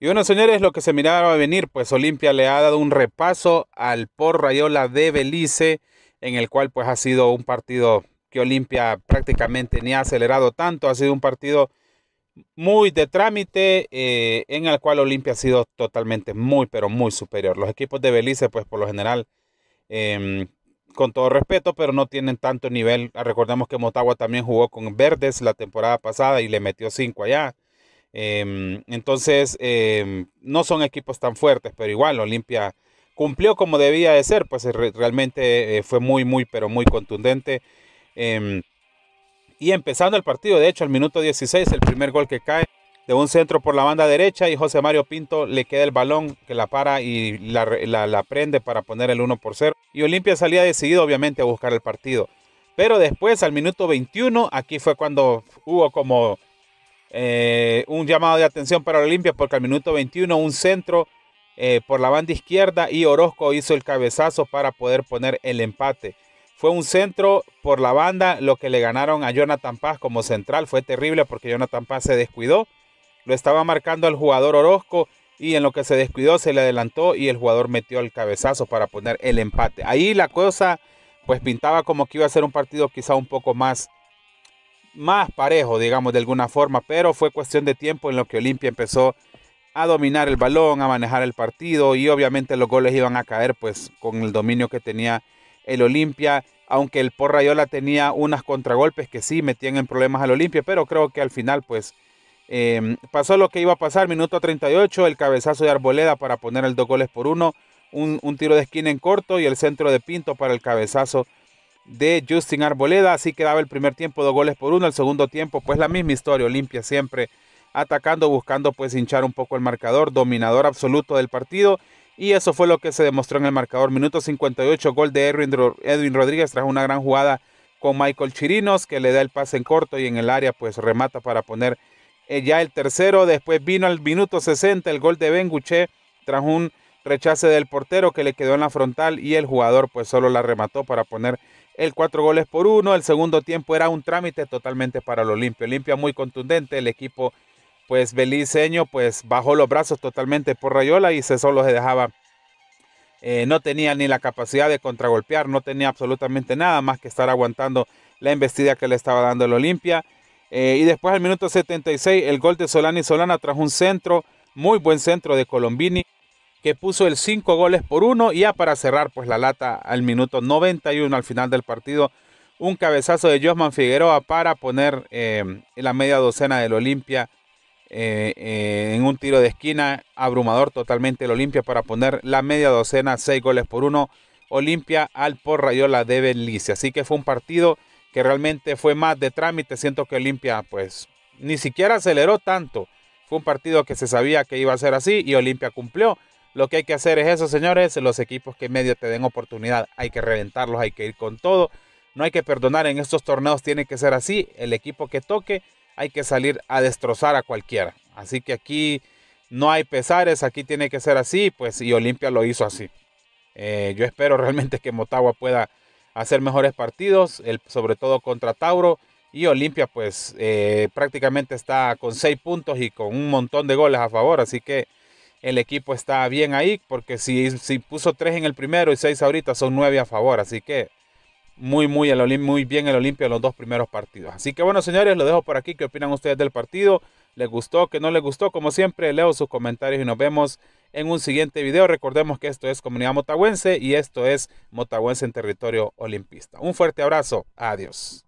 Y bueno, señores, lo que se miraba venir, pues Olimpia le ha dado un repaso al porrayola de Belice, en el cual pues ha sido un partido que Olimpia prácticamente ni ha acelerado tanto, ha sido un partido muy de trámite, eh, en el cual Olimpia ha sido totalmente muy, pero muy superior. Los equipos de Belice, pues por lo general, em, con todo respeto, pero no tienen tanto nivel. Recordemos que Motagua también jugó con Verdes la temporada pasada y le metió cinco allá. Em, entonces, em, no son equipos tan fuertes, pero igual Olimpia cumplió como debía de ser, pues realmente eh, fue muy, muy, pero muy contundente. Em, y empezando el partido, de hecho, al minuto 16, el primer gol que cae de un centro por la banda derecha y José Mario Pinto le queda el balón que la para y la, la prende para poner el 1 por 0. Y Olimpia salía decidido obviamente a buscar el partido. Pero después al minuto 21, aquí fue cuando hubo como eh, un llamado de atención para Olimpia porque al minuto 21 un centro eh, por la banda izquierda y Orozco hizo el cabezazo para poder poner el empate. Fue un centro por la banda lo que le ganaron a Jonathan Paz como central. Fue terrible porque Jonathan Paz se descuidó. Lo estaba marcando al jugador Orozco y en lo que se descuidó se le adelantó y el jugador metió el cabezazo para poner el empate. Ahí la cosa pues pintaba como que iba a ser un partido quizá un poco más más parejo, digamos de alguna forma, pero fue cuestión de tiempo en lo que Olimpia empezó a dominar el balón, a manejar el partido y obviamente los goles iban a caer pues con el dominio que tenía el Olimpia, aunque el Porrayola tenía unas contragolpes que sí metían en problemas al Olimpia, pero creo que al final pues em, pasó lo que iba a pasar, minuto 38, el cabezazo de Arboleda para poner el dos goles por uno, un, un tiro de esquina en corto y el centro de Pinto para el cabezazo de Justin Arboleda. Así quedaba el primer tiempo, dos goles por uno. El segundo tiempo, pues la misma historia. Olimpia siempre atacando, buscando pues hinchar un poco el marcador, dominador absoluto del partido. Y eso fue lo que se demostró en el marcador. Minuto 58, gol de Edwin, Rodríguez tras una gran jugada con Michael Chirinos, que le da el pase en corto y en el área pues remata para poner eh, ya el tercero. Después vino al minuto 60 el gol de Benguche tras un rechace del portero que le quedó en la frontal y el jugador pues solo la remató para poner el cuatro goles por uno. El segundo tiempo era un trámite totalmente para el Olimpia. Olimpia muy contundente, el equipo pues beliceño pues bajó los brazos totalmente por Rayola y se solo se dejaba. Eh, no tenía ni la capacidad de contragolpear, no tenía absolutamente nada más que estar aguantando la embestida que le estaba dando el Olimpia. Eh, y después al minuto 76 el gol de Solani Solana trajo un centro, muy buen centro de Colombini que puso el 5 goles por 1 y ya para cerrar pues la lata al minuto 91 al final del partido, un cabezazo de Josman Figueroa para poner eh, la media docena del Olimpia eh, eh, en un tiro de esquina, abrumador totalmente el Olimpia para poner la media docena, 6 goles por 1, Olimpia al porrayola de Belice. Así que fue un partido que realmente fue más de trámite, siento que Olimpia pues ni siquiera aceleró tanto. Fue un partido que se sabía que iba a ser así y Olimpia cumplió. Lo que hay que hacer es eso, señores. Los equipos que medio te den oportunidad, hay que reventarlos, hay que ir con todo. No hay que perdonar en estos torneos, tiene que ser así. El equipo que toque, hay que salir a destrozar a cualquiera. Así que aquí no hay pesares, aquí tiene que ser así, pues y Olimpia lo hizo así. Eh, yo espero realmente que Motagua pueda hacer mejores partidos, sobre todo contra Tauro. Y Olimpia pues eh, prácticamente está con seis puntos y con un montón de goles a favor, así que el equipo está bien ahí, porque si, puso tres en el primero y seis ahorita, son nueve a favor. Así que muy, muy, el, muy bien el Olimpia en los dos primeros partidos. Así que bueno, señores, lo dejo por aquí. ¿Qué opinan ustedes del partido? ¿Les gustó? ¿Qué no les gustó? Como siempre, leo sus comentarios y nos vemos en un siguiente video. Recordemos que esto es Comunidad Motagüense y esto es Motagüense en territorio olimpista. Un fuerte abrazo. Adiós.